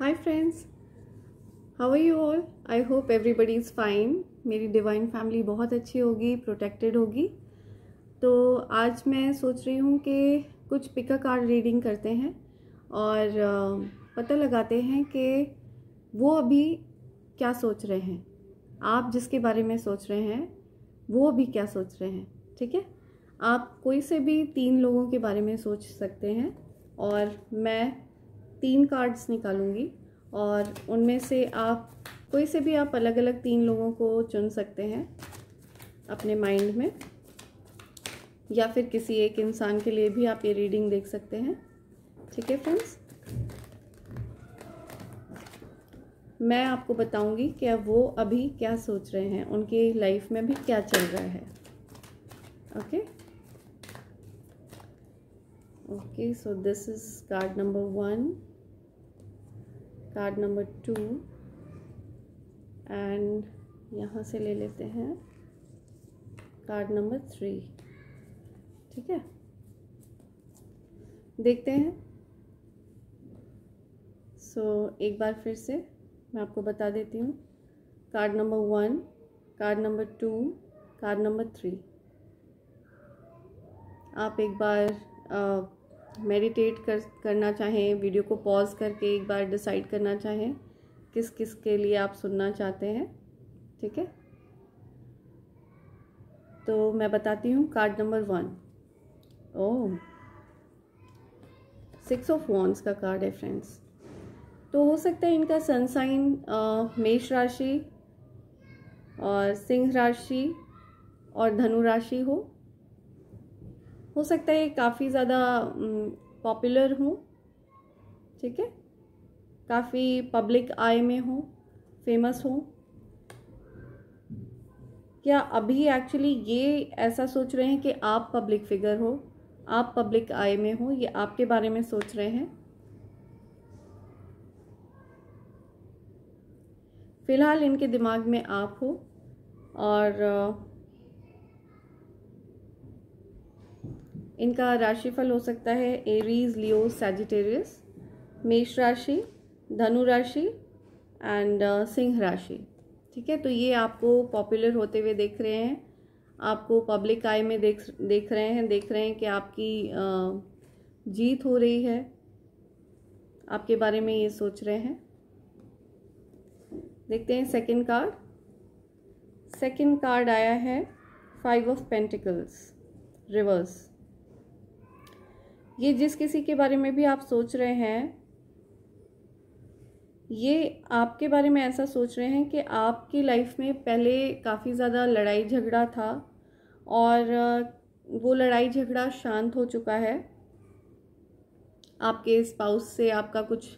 Hi friends how are you all I hope everybody is fine मेरी divine family बहुत अच्छी होगी protected होगी तो आज मैं सोच रही हूँ कि कुछ पिक अ कार्ड रीडिंग करते हैं और पता लगाते हैं कि वो अभी क्या सोच रहे हैं आप जिसके बारे में सोच रहे हैं वो अभी क्या सोच रहे हैं ठीक है आप कोई से भी तीन लोगों के बारे में सोच सकते हैं और मैं तीन कार्ड्स निकालूंगी और उनमें से आप कोई से भी आप अलग अलग तीन लोगों को चुन सकते हैं अपने माइंड में या फिर किसी एक इंसान के लिए भी आप ये रीडिंग देख सकते हैं ठीक है फ्रेंड्स मैं आपको बताऊंगी कि वो अभी क्या सोच रहे हैं उनकी लाइफ में भी क्या चल रहा है okay okay so this is card number one card number two and यहाँ से ले लेते हैं कार्ड नंबर थ्री ठीक है देखते हैं सो so, एक बार फिर से मैं आपको बता देती हूँ card number one card number two card number three आप एक बार आ, मेडिटेट कर करना चाहें वीडियो को पॉज करके एक बार डिसाइड करना चाहें किस किस के लिए आप सुनना चाहते हैं ठीक है तो मैं बताती हूँ card number one oh six of wands का कार्ड है फ्रेंड्स तो हो सकता है इनका सनसाइन मेष राशि और सिंह राशि और धनु राशि हो हो सकता है काफ़ी ज़्यादा पॉपुलर हो ठीक है काफ़ी पब्लिक आई में हो फेमस हो क्या अभी एक्चुअली ये ऐसा सोच रहे हैं कि आप पब्लिक फिगर हो आप पब्लिक आई में हो ये आपके बारे में सोच रहे हैं फ़िलहाल इनके दिमाग में आप हो और इनका राशिफल हो सकता है एरीज लियो सैजिटेरियस मेष राशि धनु राशि एंड uh, सिंह राशि ठीक है तो ये आपको पॉपुलर होते हुए देख रहे हैं आपको पब्लिक आई में देख देख रहे हैं देख रहे हैं कि आपकी uh, जीत हो रही है आपके बारे में ये सोच रहे हैं देखते हैं सेकंड कार्ड सेकंड कार्ड आया है फाइव ऑफ पेंटिकल्स रिवर्स ये जिस किसी के बारे में भी आप सोच रहे हैं ये आपके बारे में ऐसा सोच रहे हैं कि आपकी लाइफ में पहले काफ़ी ज़्यादा लड़ाई झगड़ा था और वो लड़ाई झगड़ा शांत हो चुका है आपके स्पाउस से आपका कुछ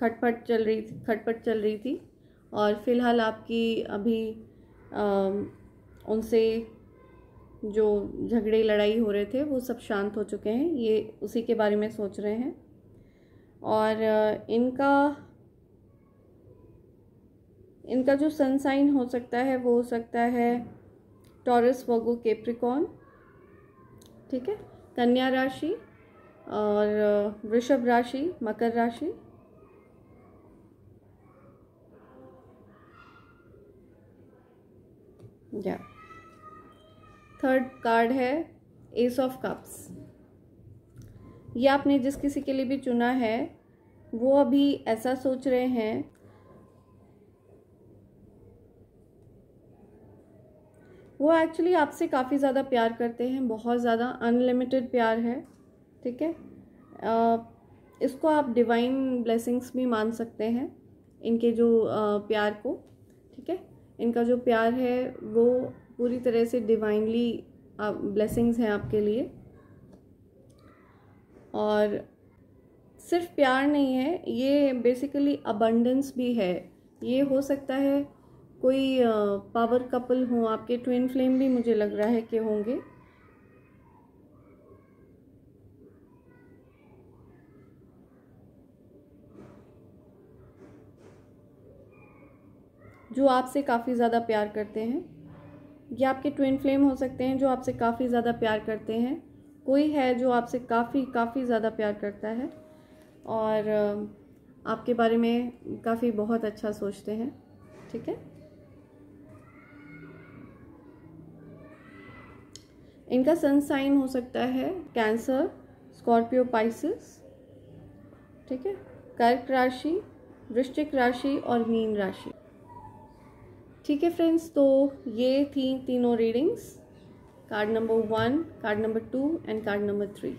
खटपट चल रही थी खटपट चल रही थी और फ़िलहाल आपकी अभी आ, उनसे जो झगड़े लड़ाई हो रहे थे वो सब शांत हो चुके हैं ये उसी के बारे में सोच रहे हैं और इनका इनका जो सनसाइन हो सकता है वो हो सकता है टॉरस वगो केप्रिकॉन ठीक है कन्या राशि और वृषभ राशि मकर राशि या yeah. थर्ड कार्ड है एस ऑफ कप्स ये आपने जिस किसी के लिए भी चुना है वो अभी ऐसा सोच रहे हैं वो एक्चुअली आपसे काफ़ी ज़्यादा प्यार करते हैं बहुत ज़्यादा अनलिमिटेड प्यार है ठीक है इसको आप डिवाइन ब्लेसिंग्स भी मान सकते हैं इनके जो आ, प्यार को ठीक है इनका जो प्यार है वो पूरी तरह से डिवाइनली ब्लेसिंग्स हैं आपके लिए और सिर्फ प्यार नहीं है ये बेसिकली अबंडेंस भी है ये हो सकता है कोई पावर कपल हो आपके ट्विन फ्लेम भी मुझे लग रहा है कि होंगे जो आपसे काफ़ी ज़्यादा प्यार करते हैं ये आपके ट्विन फ्लेम हो सकते हैं जो आपसे काफ़ी ज़्यादा प्यार करते हैं कोई है जो आपसे काफ़ी काफ़ी ज़्यादा प्यार करता है और आपके बारे में काफ़ी बहुत अच्छा सोचते हैं ठीक है इनका सन साइन हो सकता है कैंसर स्कॉर्पियो पाइसिस ठीक है कर्क राशि वृश्चिक राशि और मीन राशि ठीक है फ्रेंड्स तो ये थी तीनों readings card number one card number two and card number three